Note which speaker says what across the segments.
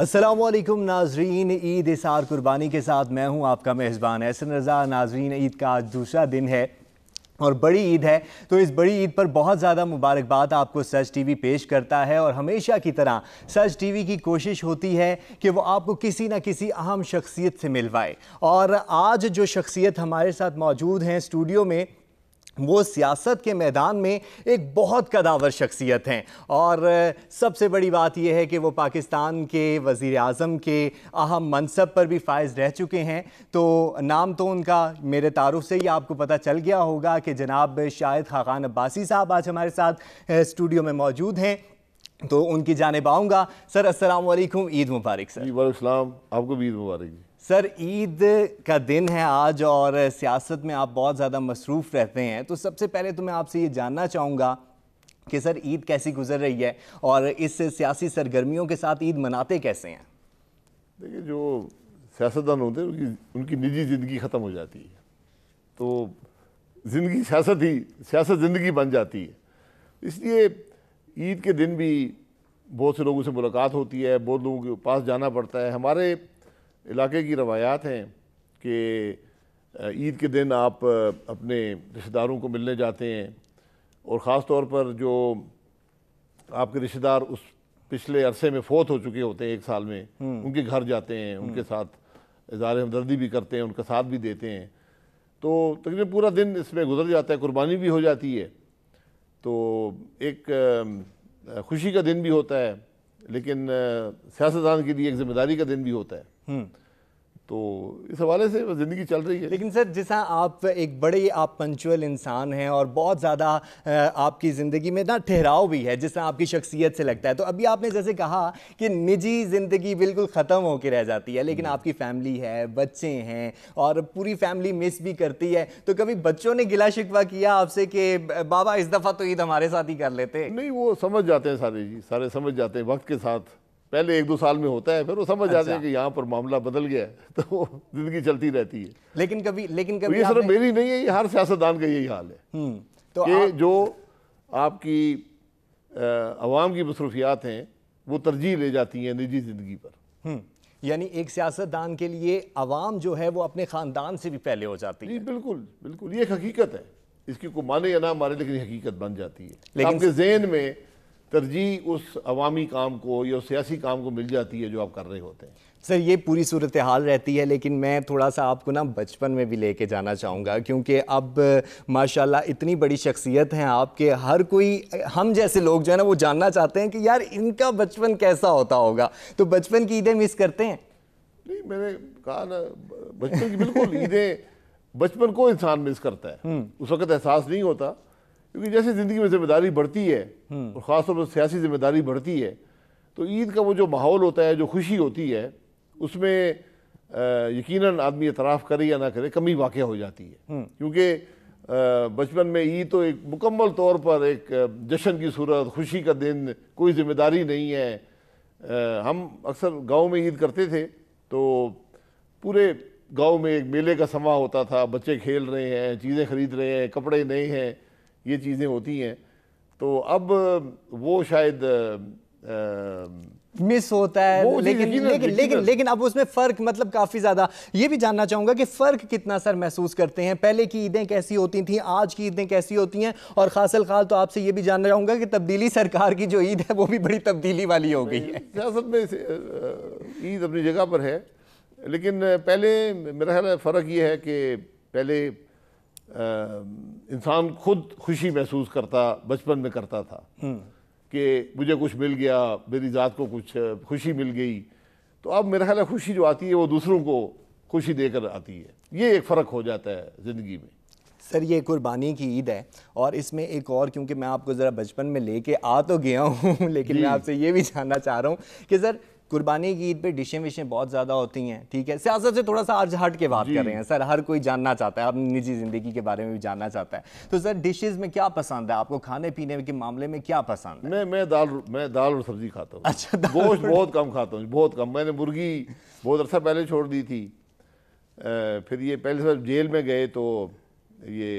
Speaker 1: असलम नाजरीन ईद इसार कुर्बानी के साथ मैं हूं आपका मेज़बान एहसन रज़ा नाजरीन ईद का आज दूसरा दिन है और बड़ी ईद है तो इस बड़ी ईद पर बहुत ज़्यादा मुबारकबाद आपको सच टीवी पेश करता है और हमेशा की तरह सच टीवी की कोशिश होती है कि वो आपको किसी ना किसी अहम शख्सियत से मिलवाए और आज जो शख्सियत हमारे साथ मौजूद हैं स्टूडियो में वो सियासत के मैदान में एक बहुत कदावर शख्सियत हैं और सबसे बड़ी बात यह है कि वो पाकिस्तान के वज़ी अजम के अहम मनसब पर भी फायज रह चुके हैं तो नाम तो उनका मेरे तारुफ से ही आपको पता चल गया होगा कि जनाब शाहिद खाकान अब्बासी साहब आज हमारे साथ स्टूडियो में मौजूद हैं तो उनकी जानब आऊँगा सर असल ईद मुबारक सर वाईक आपको भी ईद मुबारक जी सर ईद का दिन है आज और सियासत में आप बहुत ज़्यादा मसरूफ़ रहते हैं तो सबसे पहले तो मैं आपसे ये जानना चाहूँगा कि सर ईद कैसी गुजर रही है और इस सियासी सरगर्मियों के साथ ईद मनाते कैसे हैं
Speaker 2: देखिए जो सियासतदान होते हैं उनकी उनकी निजी ज़िंदगी ख़त्म हो जाती है तो ज़िंदगी सियासत ही सियासत ज़िंदगी बन जाती है इसलिए ईद के दिन भी बहुत से लोगों से मुलाकात होती है बहुत लोगों के पास जाना पड़ता है हमारे इलाके की रवायात हैं कि ईद के दिन आप अपने रिश्तेदारों को मिलने जाते हैं और ख़ास तौर पर जो आपके रिश्तेदार उस पिछले अरसे में फ़ोत हो चुके होते हैं एक साल में हम्म। उनके घर जाते हैं हम्म। उनके साथ इजहार हमदर्दी भी करते हैं उनका साथ भी देते हैं तो तकरीबन पूरा दिन इसमें गुजर जाता है कुर्बानी भी हो जाती है तो एक खुशी का दिन भी होता है लेकिन सियासतदान के लिए एक जिम्मेदारी का दिन भी होता है हम्म। तो इस हवाले से ज़िंदगी चल रही है लेकिन सर जैसा आप एक बड़े आप
Speaker 1: पंचुअल इंसान हैं और बहुत ज़्यादा आपकी ज़िंदगी में ना ठहराव भी है जिसमें आपकी शख्सियत से लगता है तो अभी आपने जैसे कहा कि निजी ज़िंदगी बिल्कुल ख़त्म होकर रह जाती है लेकिन हम्म। आपकी फैमिली है बच्चे हैं और पूरी फैमिली मिस भी करती है तो कभी बच्चों ने
Speaker 2: गिला शिकवा किया आपसे कि बाबा इस दफ़ा तो ईद हमारे साथ ही कर लेते नहीं वो समझ जाते हैं सारे जी सारे समझ जाते हैं वक्त के साथ पहले एक दो साल में होता है फिर वो समझ जाते हैं अच्छा। कि यहाँ पर मामला बदल गया है तो जिंदगी चलती रहती है लेकिन कभी लेकिन तो कभी ये सिर्फ मेरी नहीं है ये हर सियासतदान का यही हाल है हम्म, तो कि आप... जो आपकी आवाम की मसरूफियात हैं वो तरजीह ले जाती हैं निजी ज़िंदगी पर हम्म, यानी एक सियासतदान के लिए आवाम जो है वो अपने ख़ानदान से भी पहले हो जाती है बिल्कुल बिल्कुल ये एक हकीकत है इसकी को माने या ना माने लेकिन हकीकत बन जाती है लेकिन आपके जेन में तरजीह उस अवामी काम को या सियासी काम को मिल जाती है जो आप कर रहे होते हैं
Speaker 1: सर ये पूरी सूरत हाल रहती है लेकिन मैं थोड़ा सा आपको ना बचपन में भी लेके जाना चाहूँगा क्योंकि अब माशाल्लाह इतनी बड़ी शख्सियत हैं आपके हर कोई हम जैसे लोग जो है ना वो जानना चाहते हैं कि यार इनका बचपन कैसा होता होगा तो बचपन की ईदें मिस करते हैं
Speaker 2: नहीं मैंने कहा ना बचपन की बिल्कुल ईदें बचपन को इंसान मिस करता है हम्म। उस वक्त एहसास नहीं होता क्योंकि जैसे ज़िंदगी में जिम्मेदारी बढ़ती है हम्म। और ख़ासतौर पर सियासी जिम्मेदारी बढ़ती है तो ईद का वो जो माहौल होता है जो खुशी होती है उसमें यकीन आदमी इतराफ़ करे या ना करे कमी वाक़ हो जाती है हम्म। क्योंकि बचपन में ईद तो एक मुकम्मल तौर पर एक जश्न की सूरत खुशी का दिन कोई जिम्मेदारी नहीं है आ, हम अक्सर गांव में ईद करते थे तो पूरे गांव में एक मेले का समा होता था बच्चे खेल रहे हैं चीज़ें खरीद रहे हैं कपड़े नए हैं ये चीज़ें होती हैं तो अब वो शायद
Speaker 1: मिस होता है लेकिन लेकिन, लेकिन लेकिन लेकिन लेकिन अब उसमें फ़र्क मतलब काफ़ी ज़्यादा ये भी जानना चाहूँगा कि फ़र्क कितना सर महसूस करते हैं पहले की ईदें कैसी होती थी आज की ईदें कैसी होती हैं और खासल खाल तो आपसे ये भी जानना चाहूँगा कि तब्दीली सरकार की जो ईद है
Speaker 2: वो भी बड़ी तब्दीली वाली हो गई है ईद अपनी जगह पर है लेकिन पहले मेरा ख्याल फ़र्क ये है कि पहले इंसान खुद खुशी महसूस करता बचपन में करता था हम्म। कि मुझे कुछ मिल गया मेरी ज़ात को कुछ खुशी मिल गई तो अब मेरा ख्याल खुशी जो आती है वो दूसरों को खुशी देकर आती है ये एक फ़र्क हो जाता है ज़िंदगी में सर ये
Speaker 1: कुर्बानी की ईद है और इसमें एक और क्योंकि मैं आपको ज़रा बचपन में लेके आ तो गया हूँ लेकिन मैं आपसे ये भी जानना चाह रहा हूँ कि सर कुर्बानी की ईद पे डिशें विशें बहुत ज़्यादा होती हैं ठीक है सियासत से थोड़ा सा आज हट के बात कर रहे हैं सर हर कोई जानना चाहता है अपनी निजी ज़िंदगी के बारे में भी जानना चाहता है तो सर डिशेज़ में क्या पसंद है आपको खाने पीने के मामले में क्या पसंद है मैं मैं दाल
Speaker 2: मैं दाल और सब्ज़ी खाता हूँ अच्छा गोश्त बहुत कम खाता हूँ बहुत कम मैंने मुर्गी बहुत अर्सा पहले छोड़ दी थी फिर ये पहले सर जेल में गए तो ये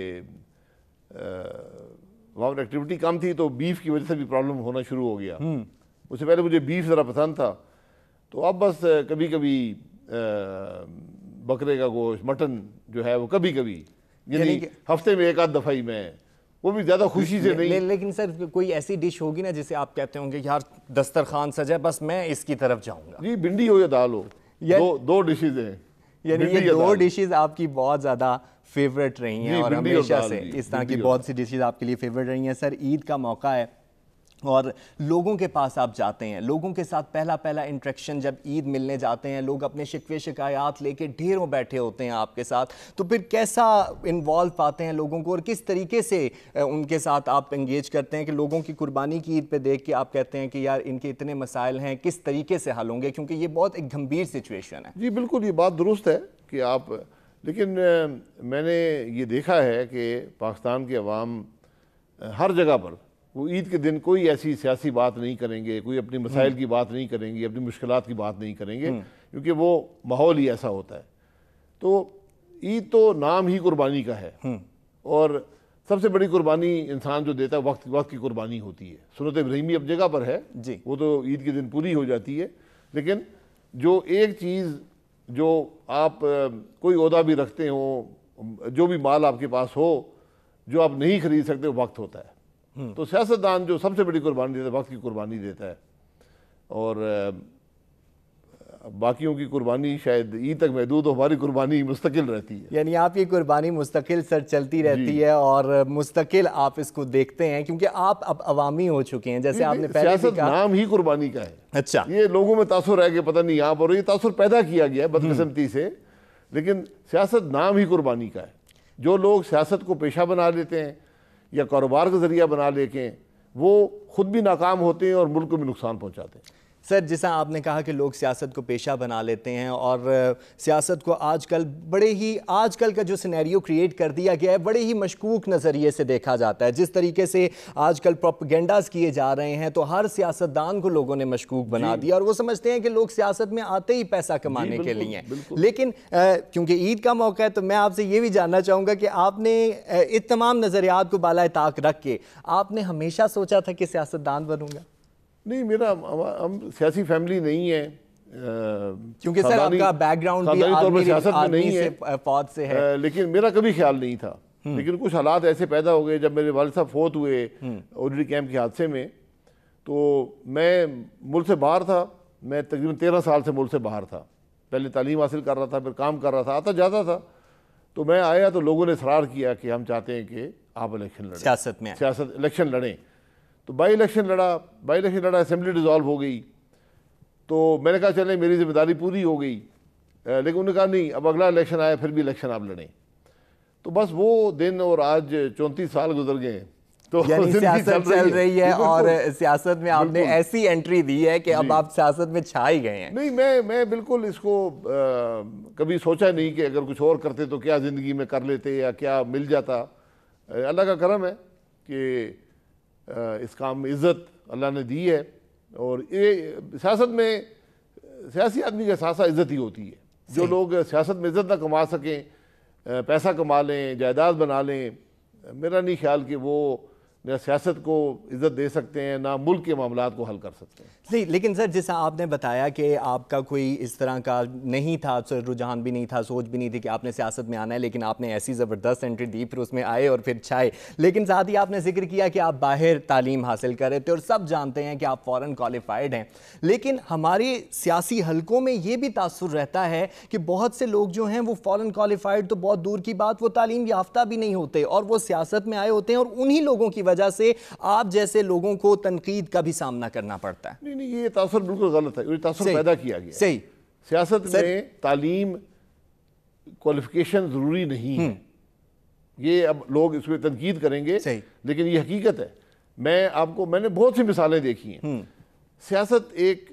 Speaker 2: वहाँ पर एक्टिविटी कम थी तो बीफ की वजह से भी प्रॉब्लम होना शुरू हो गया हम्म। उससे पहले मुझे बीफ ज़रा पसंद था तो अब बस कभी कभी बकरे का गोश्त मटन जो है वो कभी कभी यानी हफ्ते में एक आध दफ़ा ही मैं वो भी ज़्यादा खुशी से ले, नहीं ले,
Speaker 1: लेकिन सर कोई ऐसी डिश होगी ना जिसे आप कहते होंगे यार दस्तर खान सजा बस मैं इसकी तरफ जाऊंगा जी भिंडी हो या दाल हो या दो दो डिशेज हैं यानी ये दो डिशेज आपकी बहुत ज़्यादा फेवरेट रही हैं और हमेशा से इस तरह की बहुत सी डिशेज आपके लिए फेवरेट रही हैं सर ईद का मौका है और लोगों के पास आप जाते हैं लोगों के साथ पहला पहला इंट्रैक्शन जब ईद मिलने जाते हैं लोग अपने शिकवे शिकायत लेके ढेरों बैठे होते हैं आपके साथ तो फिर कैसा इन्वॉल्व पाते हैं लोगों को और किस तरीके से उनके साथ आप इंगेज करते हैं कि लोगों की कुर्बानी की ईद पे देख के आप कहते हैं कि यार इनके इतने मसाइल हैं किस तरीके से हल होंगे क्योंकि ये बहुत एक गंभीर सिचुएशन है
Speaker 2: जी बिल्कुल ये बात दुरुस्त है कि आप लेकिन मैंने ये देखा है कि पाकिस्तान की आवाम हर जगह पर वो ईद के दिन कोई ऐसी सियासी बात नहीं करेंगे कोई अपने हम्म। मसाइल की बात नहीं करेंगे अपनी मुश्किल की बात नहीं करेंगे हम्म। क्योंकि वो माहौल ही ऐसा होता है तो ईद तो नाम ही कुर्बानी का है हम्म। और सबसे बड़ी कुर्बानी इंसान जो देता है वक्त वक्त की कुर्बानी होती है सुनत इब्राहिमी अब जगह पर है जी वो तो ईद के दिन पूरी हो जाती है लेकिन जो एक चीज़ जो आप कोई अहदा भी रखते हो जो भी माल आपके पास हो जो आप नहीं खरीद सकते वक्त होता है हम्म। तो सियासतदान जो सबसे बड़ी कुर्बानी देता है वक्त की कुर्बानी देता है और बाकियों की कुर्बानी शायद ईद तक महदूद हो हमारी कुर्बानी मुस्तकिल रहती है
Speaker 1: यानी आपकी कुर्बानी मुस्तकिल सर चलती रहती है और मुस्तकिल आप इसको देखते हैं क्योंकि आप अब अवामी हो चुके हैं जैसे आपने पहले भी कहा नाम
Speaker 2: ही कुर्बानी का है अच्छा ये लोगों में तासुर रह गया पता नहीं आप और ये तासुर पैदा किया गया है बदकिस्मती हम्म। से लेकिन सियासत नाम ही कुर्बानी का है जो लोग सियासत को पेशा बना लेते हैं या कारोबार का ज़रिया बना लेके वो ख़ुद भी नाकाम होते हैं और मुल्क को भी नुकसान पहुँचाते हैं सर जैसा आपने कहा कि लोग सियासत को पेशा बना लेते हैं और
Speaker 1: सियासत को आजकल बड़े ही आजकल का जो सिनेरियो क्रिएट कर दिया गया है बड़े ही मशकूक नज़रिए से देखा जाता है जिस तरीके से आजकल प्रोपगेंडाज किए जा रहे हैं तो हर सियासतदान को लोगों ने मशकूक बना दिया और वो समझते हैं कि लोग सियासत में आते ही पैसा कमाने के लिए लेकिन क्योंकि ईद का मौका है तो मैं आपसे ये भी जानना चाहूँगा कि आपने इस तमाम नज़रियात को बालाए ताक रख के आपने हमेशा सोचा था कि सियासतदान बनूंगा
Speaker 2: नहीं मेरा हम सियासी फैमिली नहीं है क्योंकि सर आपका बैकग्राउंड भी आर्मी, सियासत में नहीं है
Speaker 1: फौज से है
Speaker 2: आ, लेकिन मेरा कभी ख्याल नहीं था हम्म। लेकिन कुछ हालात ऐसे पैदा हो गए जब मेरे वाल साहब फोत हुए हम्म। ओडी कैंप के हादसे में तो मैं मुल्क से बाहर था मैं तकरीबन तेरह साल से मुल्क से बाहर था पहले तालीम हासिल कर रहा था फिर काम कर रहा था आता जाता था तो मैं आया तो लोगों ने इसरार किया कि हम चाहते हैं कि आप इलेक्शन लड़ें सियासत में सियासत इलेक्शन लड़ें तो बाई इलेक्शन लड़ा बाई इलेक्शन लड़ा असम्बली डिजॉल्व हो गई तो मैंने कहा चले मेरी जिम्मेदारी पूरी हो गई लेकिन उन्होंने कहा नहीं अब अगला इलेक्शन आया फिर भी इलेक्शन आप लड़ें तो बस वो दिन और आज चौंतीस साल गुजर गए तो सियासत चल रही है और सियासत में आपने ऐसी
Speaker 1: एंट्री दी है कि अब आप सियासत में छा ही गए हैं
Speaker 2: नहीं मैं मैं बिल्कुल इसको आ, कभी सोचा नहीं कि अगर कुछ और करते तो क्या ज़िंदगी में कर लेते या क्या मिल जाता अल्लाह का करम है कि इस काम में इज़्ज़त अल्लाह ने दी है और ये सियासत में सियासी आदमी का सासा इज़्ज़त ही होती है जो लोग सियासत में इज़्ज़त ना कमा सकें पैसा कमा लें जायदाद बना लें मेरा नहीं ख्याल कि वो ना सियासत को इज़्ज़त दे सकते हैं ना मुल्क के मामला को हल कर सकते हैं जी लेकिन सर जैसा आपने बताया
Speaker 1: कि आपका कोई इस तरह का नहीं था सर रुझान भी नहीं था सोच भी नहीं थी कि आपने सियासत में आना है लेकिन आपने ऐसी ज़बरदस्त एंट्री दी फिर उसमें आए और फिर छाए लेकिन साथ ही आपने जिक्र किया कि आप बाहर तालीम हासिल कर रहे थे और सब जानते हैं कि आप फ़ौरन क्वालिफाइड हैं लेकिन हमारे सियासी हलकों में ये भी तासर रहता है कि बहुत से लोग जो हैं वो फ़ौरन क्वालिफाइड तो बहुत दूर की बात वो तालीम याफ्ता भी नहीं होते और वो सियासत में आए होते हैं और उन्हीं लोगों की वजह से आप जैसे लोगों को तनकीद का भी सामना करना पड़ता
Speaker 2: है नहीं नहीं ये तासर बिल्कुल गलत है ये तासर पैदा किया गया सही सियासत में तालीम क्वालिफिकेशन ज़रूरी नहीं है हम्म। ये अब लोग इस पर तनकीद करेंगे लेकिन ये हकीकत है मैं आपको मैंने बहुत सी मिसालें देखी हैं हम्म। सियासत एक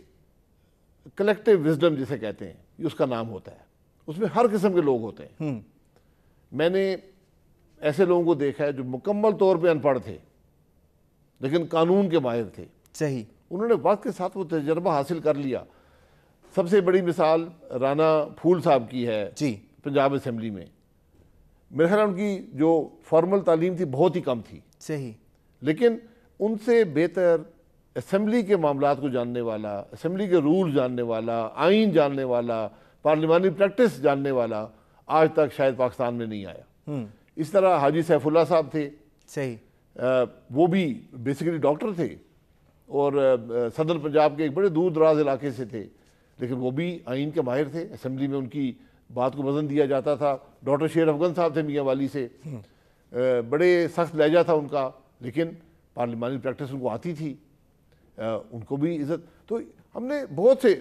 Speaker 2: कलेक्टिव विजडम जिसे कहते हैं ये उसका नाम होता है उसमें हर किस्म के लोग होते हैं हम्म। मैंने ऐसे लोगों को देखा है जो मुकम्मल तौर पे अनपढ़ थे लेकिन कानून के माहिर थे सही उन्होंने वक्त के साथ वो तजर्बा हासिल कर लिया सबसे बड़ी मिसाल राना फूल साहब की है जी पंजाब असम्बली में मेरे ख्याल उनकी जो फॉर्मल तालीम थी बहुत ही कम थी सही लेकिन उनसे बेहतर असम्बली के मामला को जानने वाला असम्बली के रूल जानने वाला आइन जानने वाला पार्लिमानी प्रैक्टिस जानने वाला आज तक शायद पाकिस्तान में नहीं आया हम्म। इस तरह हाजी सैफुल्ला साहब थे सही वो भी बेसिकली डॉक्टर थे और सदर पंजाब के एक बड़े दूर दराज इलाके से थे लेकिन वो भी आइन के माहिर थे असम्बली में उनकी बात को वजन दिया जाता था डॉक्टर शेर अफगन साहब थे मियाँ वाली से हम्म। बड़े सख्त लहजा था उनका लेकिन पार्लिमानी प्रैक्टिस उनको आती थी उनको भी इज्जत तो हमने बहुत से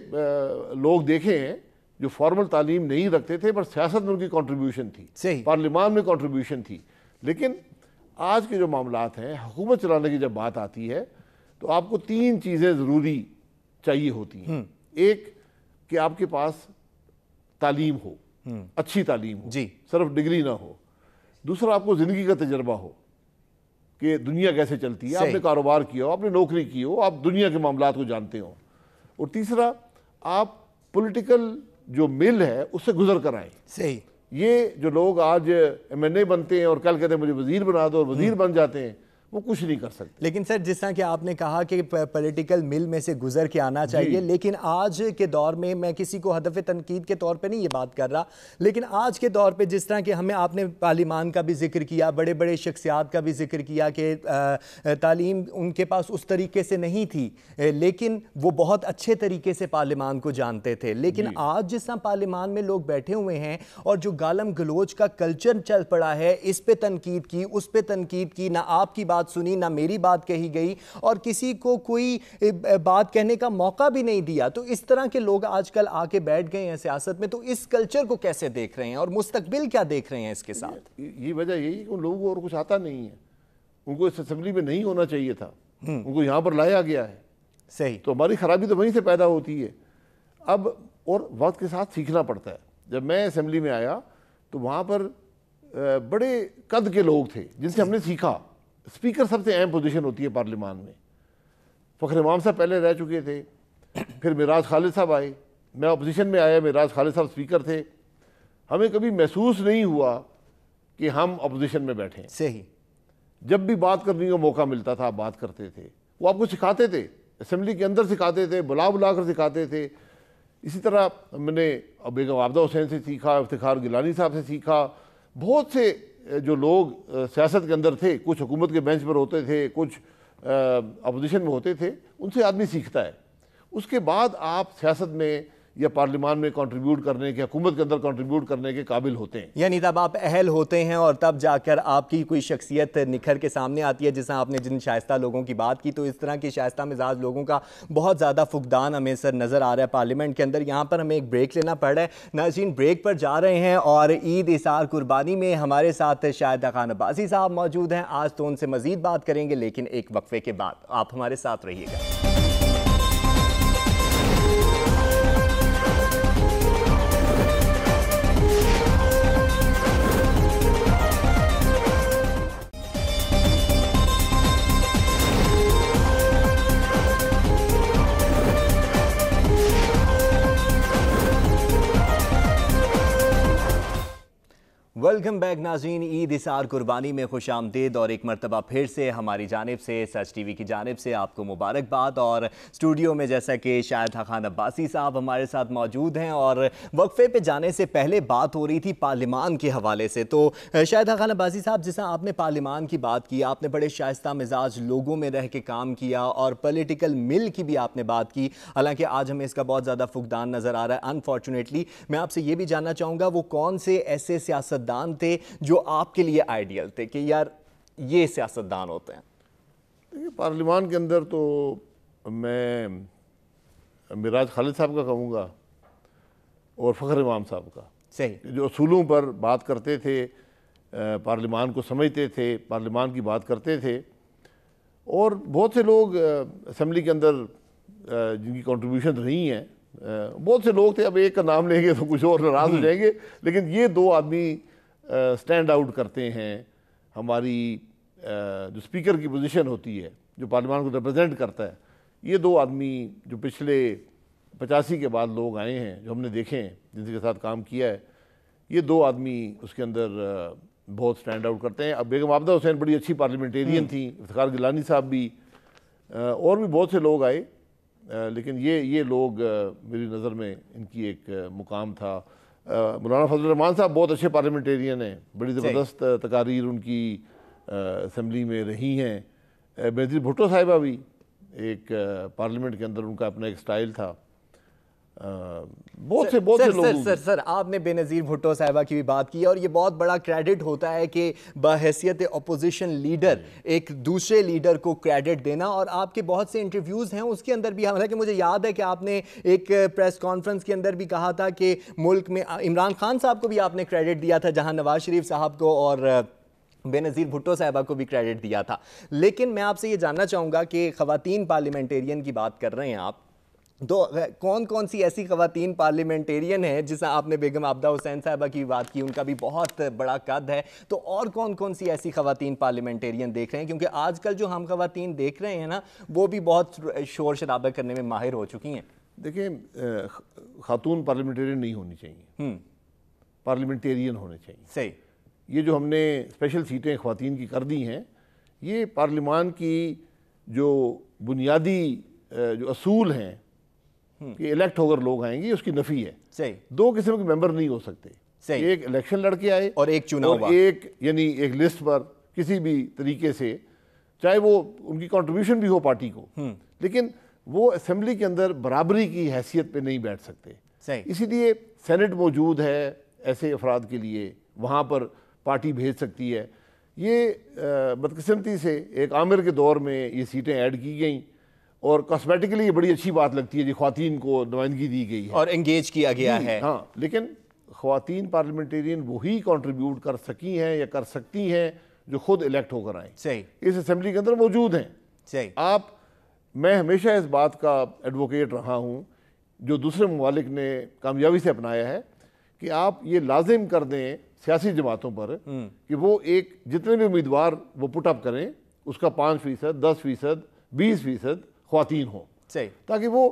Speaker 2: लोग देखे हैं जो फॉर्मल तालीम नहीं रखते थे पर सियासत में उनकी कंट्रीब्यूशन थी पार्लिमान में कंट्रीब्यूशन थी लेकिन आज के जो मामला हैं हुकूमत चलाने की जब बात आती है तो आपको तीन चीज़ें ज़रूरी चाहिए होती हैं हम्म। एक कि आपके पास तालीम हो हम्म। अच्छी तालीम हो जी सिर्फ डिग्री ना हो दूसरा आपको ज़िंदगी का तजर्बा हो कि दुनिया कैसे चलती है आपने कारोबार किया हो आपने नौकरी की हो आप दुनिया के मामला को जानते हो और तीसरा आप पॉलिटिकल जो मिल है उससे गुजर कर आए सही ये जो लोग आज एम एन ए बनते हैं और कल कहते हैं मुझे वजीर बना दो और वजीर हम्म। बन जाते हैं वो कुछ नहीं कर सकते
Speaker 1: लेकिन सर जिस तरह कि आपने कहा कि पॉलिटिकल मिल में से गुजर के आना चाहिए लेकिन आज के दौर में मैं किसी को हदफ तनकीद के तौर पे नहीं ये बात कर रहा लेकिन आज के दौर पे जिस तरह कि हमें आपने पार्लिमान का भी जिक्र किया बड़े बड़े शख्सियात का भी जिक्र किया कि तालीम उनके पास उस तरीके से नहीं थी लेकिन वो बहुत अच्छे तरीके से पार्लिमान को जानते थे लेकिन आज जिस तरह पार्लिमान में लोग बैठे हुए हैं और जो गालम गलोच का कल्चर चल पड़ा है इस पर तनकीद की उस पर तनकीद की ना आपकी बात बात सुनी ना मेरी बात कही गई और किसी को कोई बात कहने का मौका भी नहीं दिया तो इस तरह के लोग आजकल आके बैठ गए हैं सियासत में तो इस
Speaker 2: कल्चर को कैसे देख रहे हैं और मुस्तबिल क्या देख रहे हैं इसके साथ ये वजह यही उन लोगों को और कुछ आता नहीं है उनको इस असम्बली में नहीं होना चाहिए था हम्म। उनको यहाँ पर लाया गया है सही तो हमारी खराबी तो वहीं से पैदा होती है अब और वक्त के साथ सीखना पड़ता है जब मैं असम्बली में आया तो वहाँ पर बड़े कद के लोग थे जिनसे हमने सीखा स्पीकर सबसे अहम पोजीशन होती है पार्लियामान में फ़खर इमाम साहब पहले रह चुके थे फिर मिराज खालिद साहब आए मैं अपोजिशन में आया मिराज खालिद साहब स्पीकर थे हमें कभी महसूस नहीं हुआ कि हम अपोजिशन में बैठे सही जब भी बात करने का मौका मिलता था आप बात करते थे वो आपको सिखाते थे असम्बली के अंदर सिखाते थे बुला बुला कर सिखाते थे इसी तरह मैंने बेगम आबदा हुसैन से सीखा इफ्तार गिलानी साहब से सीखा बहुत से जो लोग सियासत के अंदर थे कुछ हुकूमत के बेंच पर होते थे कुछ अपोजिशन में होते थे उनसे आदमी सीखता है उसके बाद आप सियासत में या पार्लियामान में कंट्रीब्यूट करने के हुकूमत के अंदर कंट्रीब्यूट करने के काबिल होते हैं
Speaker 1: यानी तब आप अहल होते हैं और तब जाकर आपकी कोई शख्सियत निखर के सामने आती है जिस आपने जिन शायस्ता लोगों की बात की तो इस तरह के शायस्ता मिजाज लोगों का बहुत ज़्यादा फुकदान हमें सर नज़र आ रहा है पार्लियामेंट के अंदर यहाँ पर हमें एक ब्रेक लेना पड़ रहा है नाजीन ब्रेक पर जा रहे हैं और ईद इसार कुर्बानी में हमारे साथ शायद खान अब्बासी साहब मौजूद हैं आज तो उनसे मज़ीद बात करेंगे लेकिन एक वक्फे के बाद आप हमारे साथ रहिएगा वेलकम बैक नाजीन ईद इसार कुर्बानी में खुश आमदेद और एक मरतबा फिर से हमारी जानब से सच टी वी की जानब से आपको मुबारकबाद और स्टूडियो में जैसा कि शायद खान अब्बासी साहब हमारे साथ मौजूद हैं और वक्फे पे जाने से पहले बात हो रही थी पार्लिमान के हवाले से तो शायद खान अब्बासी साहब जैसा आपने पार्लिमान की बात की आपने बड़े शायस्त मिजाज लोगों में रह के काम किया और पोलिटिकल मिल की भी आपने बात की हालाँकि आज हमें इसका बहुत ज़्यादा फुकदान नज़र आ रहा है अनफॉर्चुनेटली मैं आपसे ये भी जानना चाहूँगा वो कौन से ऐसे सियासत सियासतदान थे जो आपके लिए आइडियल थे कि यार
Speaker 2: ये सियासतदान होते हैं देखिए पार्लियामान के अंदर तो मैं मिराज खालिद साहब का कहूँगा और फ़ख्र इमाम साहब का सही जो असूलों पर बात करते थे पार्लियामान को समझते थे पार्लियामान की बात करते थे और बहुत से लोग असम्बली के अंदर जिनकी कंट्रीब्यूशन रही हैं बहुत से लोग थे अब एक का नाम लेंगे तो कुछ और नाराज़ हो हम्म। जाएंगे लेकिन ये दो आदमी स्टैंड आउट करते हैं हमारी जो स्पीकर की पोजीशन होती है जो पार्लियामान को रिप्रेजेंट करता है ये दो आदमी जो पिछले पचासी के बाद लोग आए हैं जो हमने देखे हैं जिनके साथ काम किया है ये दो आदमी उसके अंदर बहुत स्टैंड आउट करते हैं अब बेगम आबदा हुसैन बड़ी अच्छी पार्लियामेंटेरियन हम्म। थी इफ्तार गिलानी साहब भी और भी बहुत से लोग आए लेकिन ये ये लोग मेरी नज़र में इनकी एक मुकाम था मौलाना फजल रहमान साहब बहुत अच्छे पार्लियामेंटेरियन हैं बड़ी ज़बरदस्त तकारीर उनकी असम्बली में रही हैं बेनजीर भुट्टो साहिबा भी एक पार्लियामेंट के अंदर उनका अपना एक स्टाइल था बहुत से बहुत सर, से लोग सर, सर
Speaker 1: सर आपने बेनज़ीर भुट्टो साहबा की भी बात की और ये बहुत बड़ा क्रेडिट होता है कि बहसीत अपोजिशन लीडर एक दूसरे लीडर को क्रेडिट देना और आपके बहुत से इंटरव्यूज़ हैं उसके अंदर भी हालांकि मुझे याद है कि आपने एक प्रेस कॉन्फ्रेंस के अंदर भी कहा था कि मुल्क में इमरान खान साहब को भी आपने क्रेडिट दिया था जहाँ नवाज शरीफ साहब को और बेनज़ीर भुट्टो साहबा को भी क्रेडिट दिया था लेकिन मैं आपसे ये जानना चाहूँगा कि ख़वातीन पार्लियामेंटेरियन की बात कर रहे हैं आप तो कौन कौन सी ऐसी खातन पार्लियामेंटेरियन हैं जिस आपने बेगम आबदा हुसैन साहबा की बात की उनका भी बहुत बड़ा कद है तो और कौन कौन सी ऐसी खातन पार्लियामेंटेरियन देख रहे हैं क्योंकि आजकल जो हम खातन देख रहे हैं ना वो भी बहुत शोर शराबा
Speaker 2: करने में माहिर हो चुकी हैं देखिए खातून पार्लियामेंटेरियन नहीं होनी चाहिए हम्म। पार्लियामेंटेरियन होने चाहिए सही ये जो हमने स्पेशल सीटें खातन की कर दी हैं ये पार्लियामान की जो बुनियादी जो असूल हैं हम्म। कि इलेक्ट होकर लोग आएंगे उसकी नफी है सही दो किस्म के मेंबर नहीं हो सकते सही एक इलेक्शन लड़के आए और एक चुनाव और एक यानी एक लिस्ट पर किसी भी तरीके से चाहे वो उनकी कंट्रीब्यूशन भी हो पार्टी को हम्म। लेकिन वो असम्बली के अंदर बराबरी की हैसियत पे नहीं बैठ सकते इसीलिए सेनेट मौजूद है ऐसे अफराद के लिए वहाँ पर पार्टी भेज सकती है ये बदकस्मती से एक आमिर के दौर में ये सीटें ऐड की गई और कॉस्मेटिकली ये बड़ी अच्छी बात लगती है जी खातन को नुमाइंदगी दी गई है और इंगेज किया गया है हाँ लेकिन खातन पार्लियामेंटेरियन वही कंट्रीब्यूट कर सकी हैं या कर सकती हैं जो खुद इलेक्ट होकर आए सही इस असम्बली के अंदर मौजूद हैं सही आप मैं हमेशा इस बात का एडवोकेट रहा हूँ जो दूसरे ममालिक ने कामयाबी से अपनाया है कि आप ये लाजिम कर दें सियासी जमातों पर हम्म। कि वो एक जितने भी उम्मीदवार वो पुटअप करें उसका पाँच फ़ीसद दस फ़ीसद बीस फ़ीसद खातन हों ताकि वो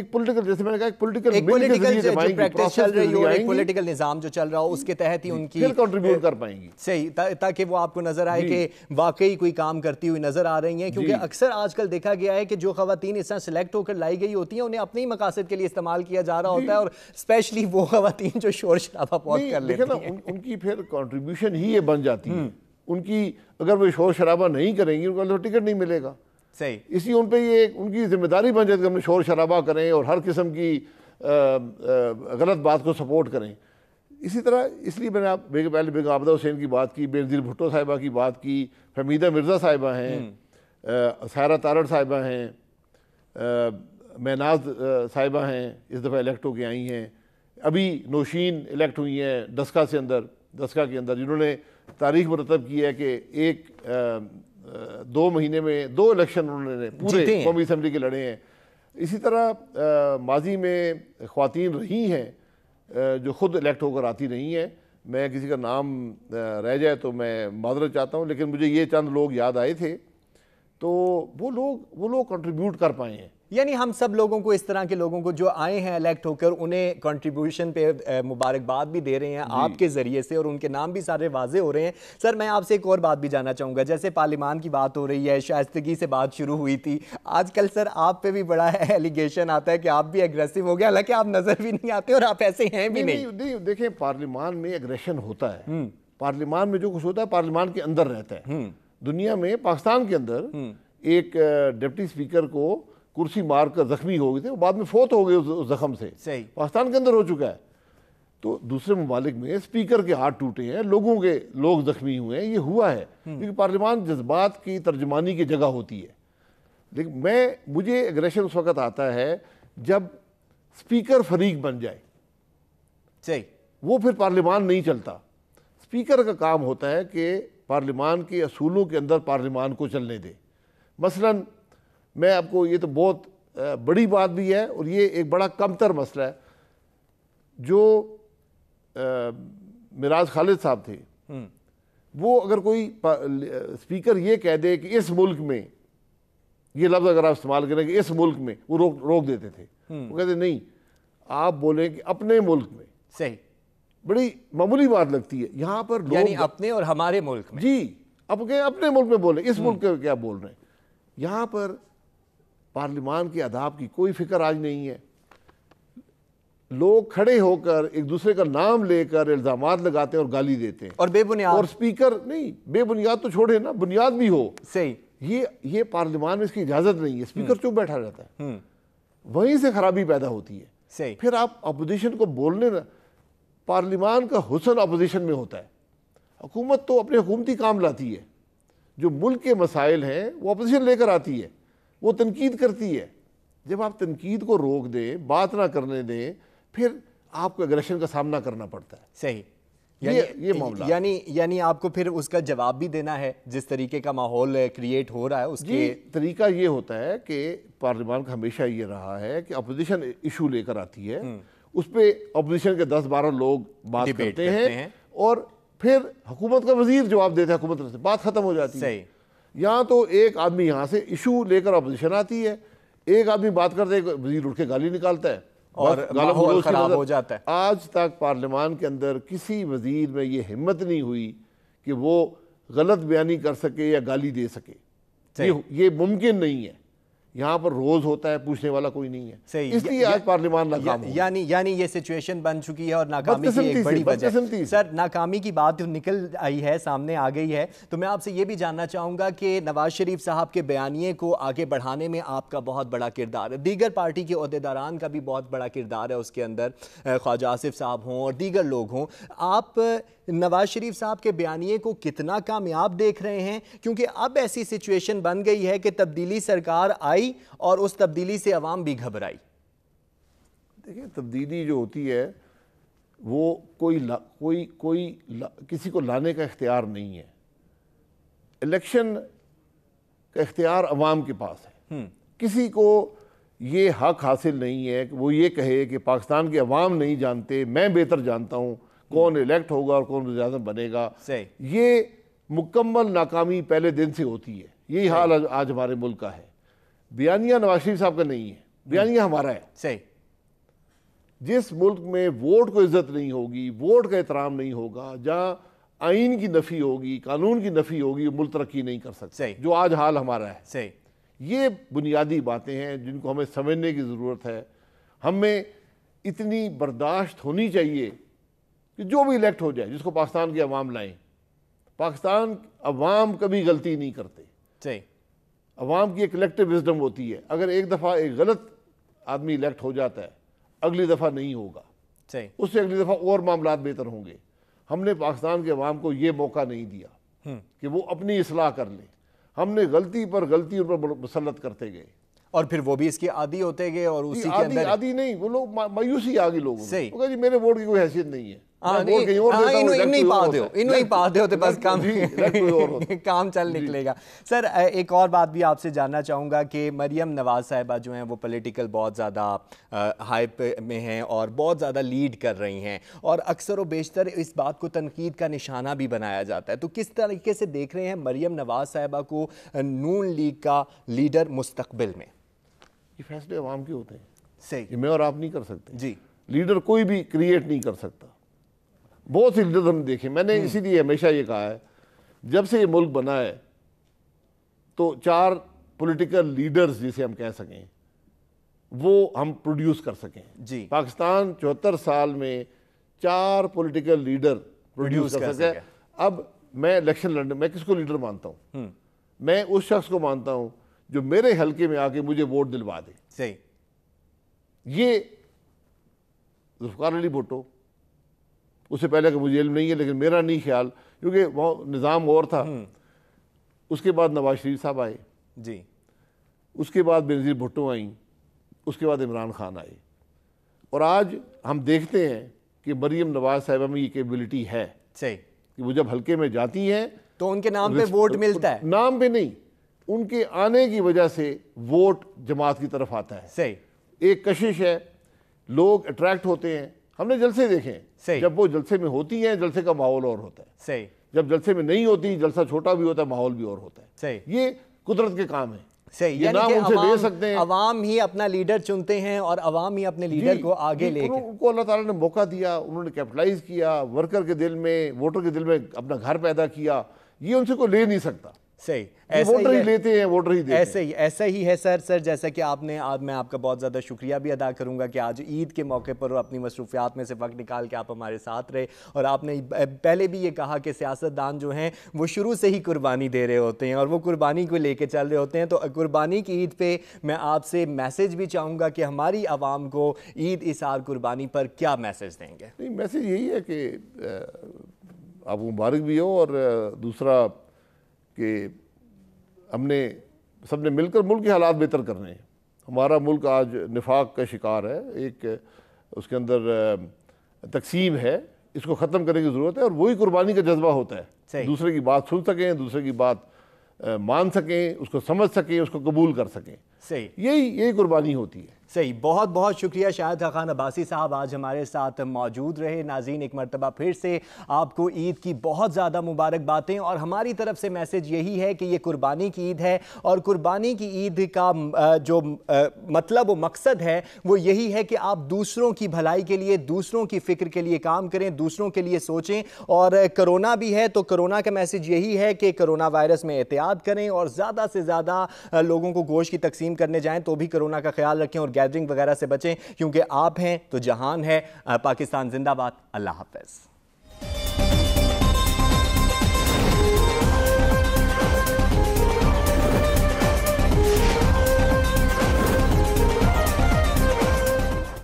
Speaker 2: एक पॉलिटिकल जैसे मैंने कहा एक पॉलिटिकल एक पॉलिटिकल जो प्रैक्टिस चल रही एक पॉलिटिकल
Speaker 1: निज़ाम जो चल रहा हो उसके तहत ही उनकी फिर कंट्रीब्यूट कर पाएंगी सही ताकि वो आपको नजर आए कि वाकई कोई काम करती हुई नजर आ रही है क्योंकि अक्सर आजकल देखा गया है कि जो खातन इस तरह सेलेक्ट होकर लाई गई होती हैं उन्हें अपने ही मकासद के लिए इस्तेमाल किया जा रहा होता है और
Speaker 2: स्पेशली वो खातन जो शोर शराबा पहुंच कर लेती उनकी फिर कॉन्ट्रीब्यूशन ही ये बन जाती है हम्म। उनकी अगर वो शोर शराबा नहीं करेंगी उनको टिकट तो नहीं मिलेगा सही इसी उन पर ये उनकी जिम्मेदारी बन जाती है हम शोर शराबा करें और हर किस्म की गलत बात को सपोर्ट करें इसी तरह इसलिए मैंने आप बेग पहले बेग आबदा हुसैन की बात की बेनजीर भुट्टो साहिबा की बात की फमीदा मिर्ज़ा साहिबा हैं हम्म। सारा तारड़ साहिबा हैं महनाज साहिबा हैं इस दफ़ा इलेक्ट होके आई हैं अभी नौशीन इलेक्ट हुई हैं दसका से अंदर दस्का के अंदर जिन्होंने तारीख मरतब की है कि एक दो महीने में दो इलेक्शन उन्होंने पूरे कौमी असम्बली के लड़े हैं इसी तरह माजी में ख़वान रही हैं जो ख़ुद इलेक्ट होकर आती रही हैं मैं किसी का नाम रह जाए तो मैं माजरत चाहता हूँ लेकिन मुझे ये चंद लोग याद आए थे तो वो लोग वो लोग कंट्रीब्यूट कर पाए हैं यानी हम
Speaker 1: सब लोगों को इस तरह के लोगों को जो आए हैं इलेक्ट होकर उन्हें कंट्रीब्यूशन पे मुबारकबाद भी दे रहे हैं आपके ज़रिए से और उनके नाम भी सारे वाजे हो रहे हैं सर मैं आपसे एक और बात भी जानना चाहूँगा जैसे पार्लिमान की बात हो रही है शायस्तगी से बात शुरू हुई थी आजकल सर आप पे भी बड़ा है
Speaker 2: एलिगेशन आता है कि आप भी एग्रेसिव हो गया हालांकि आप नज़र भी नहीं आते और आप ऐसे हैं भी नहीं नहीं देखें पार्लिमान में एग्रेशन होता है हम्म। पार्लिमान में जो कुछ होता है पार्लिमान के अंदर रहता है हम्म। दुनिया में पाकिस्तान के अंदर हम्म। एक डिप्टी स्पीकर को कुर्सी मार कर जख्मी हो गए थे बाद में फोत हो गए उस जख्म से सही पाकिस्तान के अंदर हो चुका है तो दूसरे ममालिक में स्पीकर के हाथ टूटे हैं लोगों के लोग जख्मी हुए हैं ये हुआ है हम्म। क्योंकि पार्लियामान जज्बात की तर्जमानी की जगह होती है लेकिन मैं मुझे एग्रेशन उस वक्त आता है जब स्पीकर फरीक बन जाए सही वो फिर पार्लियामान नहीं चलता स्पीकर का काम होता है कि पार्लियामान के असूलों के अंदर पार्लियामान को चलने दे मसलन मैं आपको ये तो बहुत बड़ी बात भी है और ये एक बड़ा कमतर मसला है जो मिराज खालिद साहब थे हम्म। वो अगर कोई स्पीकर ये कह दे कि इस मुल्क में ये लफ्ज़ अगर आप इस्तेमाल करें कि इस मुल्क में वो रोक रोक देते थे हम्म। वो कहते नहीं आप बोले कि अपने मुल्क में सही बड़ी मामूली बात लगती है यहाँ पर यानी अपने और हमारे मुल्क में जी अब अपने मुल्क में बोले इस हम्म। मुल्क में क्या बोल रहे हैं यहाँ पर पार्लिमान के आदाब की कोई फिक्र आज नहीं है लोग खड़े होकर एक दूसरे का नाम लेकर इल्ज़ाम लगाते हैं और गाली देते हैं और बेबुनियाद और स्पीकर नहीं बेबुनियाद तो छोड़े ना बुनियाद भी हो सही ये ये पार्लिमान में इसकी इजाज़त नहीं है स्पीकर हम्म। चुप बैठा रहता है हम्म। वहीं से खराबी पैदा होती है सही फिर आप अपोजिशन को बोलने ना का हुसन अपोजिशन में होता है हुकूमत तो अपने हुकूमती काम लाती है जो मुल्क के मसाइल हैं वो अपोजिशन लेकर आती है वो तनकीद करती है जब आप तनकीद को रोक दें बात ना करने दें फिर आपको एग्रेशन का सामना करना पड़ता है सही ये, ये मामला यानी
Speaker 1: यानी आपको फिर उसका जवाब भी देना है जिस तरीके
Speaker 2: का माहौल क्रिएट हो रहा है उसके तरीका ये होता है कि पार्लियामान का हमेशा ये रहा है कि अपोजिशन इशू लेकर आती है हम्म। उस पर अपोजिशन के दस बारह लोग बात करते, करते हैं, हैं और फिर हुकूमत का वजीर जवाब देते हैं हुकूमत बात खत्म हो जाती है या तो एक आदमी यहाँ से इशू लेकर अपोजिशन आती है एक आदमी बात करते वजीर उठ के गाली निकालता है और गाला हो जाता है आज तक पार्लियामान के अंदर किसी वजीर में ये हिम्मत नहीं हुई कि वो गलत बयानी कर सके या गाली दे सके ये, ये मुमकिन नहीं है यहाँ पर रोज होता है पूछने वाला कोई नहीं है इसलिए आज पार्लियामान नाकाम यानी यानी ये सिचुएशन बन चुकी है और नाकामी की एक बड़ी
Speaker 1: वजह सर नाकामी की बात निकल आई है सामने आ गई है तो मैं आपसे ये भी जानना चाहूंगा कि नवाज शरीफ साहब के बयानिए को आगे बढ़ाने में आपका बहुत बड़ा किरदार है दीगर पार्टी के अहदेदारान का भी बहुत बड़ा किरदार है उसके अंदर ख्वाजा आसिफ साहब हों और दीगर लोग हों आप नवाज शरीफ साहब के बयानिए को कितना कामयाब देख रहे हैं क्योंकि अब ऐसी सिचुएशन बन गई है कि तब्दीली सरकार आई आई और उस तब्दीली से आवाम भी
Speaker 2: घबराई देखिए तब्दीली जो होती है वो कोई ला, कोई कोई ला, किसी को लाने का इख्तियार नहीं है इलेक्शन का इख्तियार अवाम के पास है हम्म। किसी को ये हक हासिल नहीं है कि वो ये कहे कि पाकिस्तान के अवाम नहीं जानते मैं बेहतर जानता हूँ कौन इलेक्ट हम्म। होगा और कौन वजी बनेगा ये मुकम्मल नाकामी पहले दिन से होती है यही हाल आज हमारे मुल्क का है बयानिया नवाज शरीफ साहब का नहीं है बयानिया हमारा है सही जिस मुल्क में वोट को इज्जत नहीं होगी वोट का एहतराम नहीं होगा जहाँ आइन की नफ़ी होगी कानून की नफ़ी होगी मुल्क तरक्की नहीं कर सकते जो आज हाल हमारा है सही ये बुनियादी बातें हैं जिनको हमें समझने की ज़रूरत है हमें इतनी बर्दाश्त होनी चाहिए कि जो भी इलेक्ट हो जाए जिसको पाकिस्तान की अवाम लाएं पाकिस्तान अवाम कभी गलती नहीं करते सही अवाम की एक कलेक्टिव विजडम होती है अगर एक दफ़ा एक गलत आदमी इलेक्ट हो जाता है अगली दफ़ा नहीं होगा सही उससे अगली दफ़ा और मामला बेहतर होंगे हमने पाकिस्तान के अवाम को ये मौका नहीं दिया हम्म। कि वो अपनी असलाह कर लें हमने गलती पर गलती उन पर मुसलत करते गए और फिर वो भी इसकी आदि होते गए और उसी के अंदर आदि नहीं वो लोग मायूसी आ गई लोगों से तो मेरे वोट की कोई हैसियत नहीं है पा दो
Speaker 1: इन पा दो तो बस काम काम चल निकलेगा सर एक और बात भी आपसे जानना चाहूँगा कि मरियम नवाज साहिबा जो हैं वो पॉलिटिकल बहुत ज़्यादा हाइप में हैं और बहुत ज़्यादा लीड कर रही हैं और अक्सर व बेशतर इस बात को तनकीद का निशाना भी बनाया जाता है तो किस तरीके से देख रहे हैं मरियम नवाज साहिबा को नून लीग का लीडर मुस्तबिल में ये
Speaker 2: फैसले आवाम के होते हैं सही मैं और आप नहीं कर सकते जी लीडर कोई भी क्रिएट नहीं कर सकता बहुत सी लीडर्स हमने देखे मैंने हम्म। इसीलिए हमेशा ये कहा है जब से ये मुल्क बना है तो चार पॉलिटिकल लीडर्स जिसे हम कह सकें वो हम प्रोड्यूस कर सकें जी पाकिस्तान चौहत्तर साल में चार पॉलिटिकल लीडर प्रोड्यूस कर सके अब मैं इलेक्शन लड़ने मैं किसको लीडर मानता हूँ हम्म। मैं उस शख्स को मानता हूँ जो मेरे हलके में आके मुझे वोट दिलवा दे सही ये जुल्फकार अली भुट्टो उससे पहले का मुझे इल्म नहीं है लेकिन मेरा नहीं ख्याल क्योंकि वह निज़ाम और था हम्म। उसके बाद नवाज शरीफ साहब आए जी उसके बाद बेनज़ीर भुट्टो आई उसके बाद इमरान खान आए और आज हम देखते हैं कि मरीम नवाज साहिबा में ये केपेबिलिटी है सही कि वो जब हल्के में जाती हैं तो उनके नाम पे वोट मिलता है नाम पे नहीं उनके आने की वजह से वोट जमात की तरफ आता है सही एक कशिश है लोग अट्रैक्ट होते हैं हमने जलसे देखे जब वो जलसे में होती है जलसे का माहौल और होता है सही जब जलसे में नहीं होती जलसा छोटा भी होता है माहौल भी और होता है सही ये कुदरत के काम है सही ये नाम उनसे ले सकते हैं अवाम ही अपना लीडर चुनते हैं और अवाम ही अपने लीडर को आगे ले उनको अल्लाह ताला ने मौका दिया उन्होंने कैपिटलाइज किया वर्कर के दिल में वोटर के दिल में अपना घर पैदा किया ये उनसे कोई ले नहीं सकता सही ऐसे वोटर ही लेते हैं वोटर ही देते ऐसे ही ऐसा ही है सर सर जैसा कि आपने आज मैं आपका बहुत
Speaker 1: ज़्यादा शुक्रिया भी अदा करूंगा कि आज ईद के मौके पर अपनी मसरूफियात में से वक्त निकाल के आप हमारे साथ रहे और आपने पहले भी ये कहा कि सियासतदान जो हैं वो शुरू से ही कुर्बानी दे रहे होते हैं और वो कुर्बानी को लेकर चल रहे होते हैं तो कुर्बानी की ईद पर मैं आपसे मैसेज भी चाहूँगा कि हमारी आवाम को ईद इस साल कुर्बानी पर क्या मैसेज देंगे
Speaker 2: मैसेज यही है कि आप मुबारक भी हो और दूसरा कि हमने सबने मिलकर मुल्क के हालात बेहतर करने हैं हमारा मुल्क आज निफाक का शिकार है एक उसके अंदर तकसीम है इसको ख़त्म करने की ज़रूरत है और वही कुर्बानी का जज्बा होता है दूसरे की बात सुन सकें दूसरे की बात मान सकें उसको समझ सकें उसको कबूल कर सकें सही यही यही कुर्बानी होती है
Speaker 1: सही बहुत बहुत शुक्रिया शाहिद खान अब्बासी साहब आज हमारे साथ मौजूद रहे नाजीन एक मरतबा फिर से आपको ईद की बहुत ज़्यादा मुबारकबादें और हमारी तरफ से मैसेज यही है कि ये कुर्बानी की ईद है और कुर्बानी की ईद का जो मतलब व मकसद है वो यही है कि आप दूसरों की भलाई के लिए दूसरों की फ़िक्र के लिए काम करें दूसरों के लिए सोचें और करोना भी है तो करोना का मैसेज यही है कि करोना वायरस में एहतियात करें और ज़्यादा से ज़्यादा लोगों को गोश्त की तकसीम करने जाएँ तो भी करोना का ख्याल रखें और गैदरिंग वगैरह से बचें क्योंकि आप हैं तो जहान है पाकिस्तान जिंदाबाद अल्लाह हाफिज़